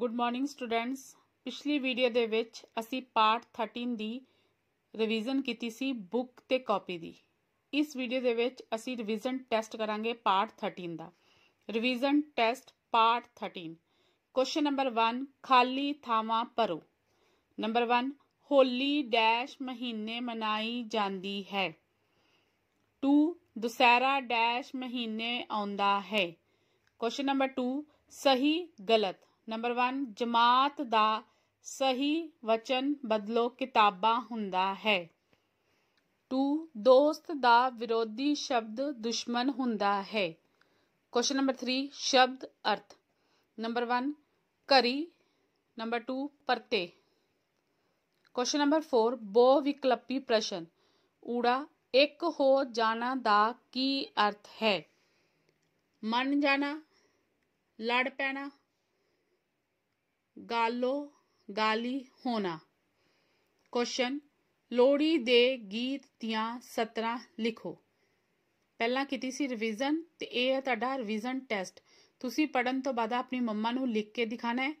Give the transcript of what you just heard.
good morning students पिछली video के part thirteen की रिविजन की बुक तो कॉपी की इस भीडियो के रिविजन टैसट करा पार्ट थर्टीन का revision test part thirteen question number one खाली थावान भरो नंबर वन होली डैश महीने मनाई जाती है टू दुशहरा डैश महीने आंदा है क्वेश्चन नंबर टू सही गलत ਨੰਬਰ 1 ਜਮਾਤ ਦਾ ਸਹੀ ਵਚਨ ਬਦਲੋ ਕਿਤਾਬਾਂ ਹੁੰਦਾ ਹੈ 2 ਦੋਸਤ ਦਾ ਵਿਰੋਧੀ ਸ਼ਬਦ ਦੁਸ਼ਮਣ ਹੁੰਦਾ ਹੈ ਕੁਐਸਚਨ ਨੰਬਰ 3 ਸ਼ਬਦ ਅਰਥ ਨੰਬਰ 1 ਘਰੀ ਨੰਬਰ 2 ਪਰਤੇ क्वेश्चन नंबर फोर बो विकल्पी प्रश्न उड़ा एक हो जाना दा की अर्थ है मन जाना लड़ पैना गालो गाली होना क्वेश्चन लोहड़ी दे गीत दिया सत्र लिखो पहला की रिविजन तो है रिविजन टेस्ट तुम पढ़न तो बाद अपनी मम्मा लिख के दिखाना है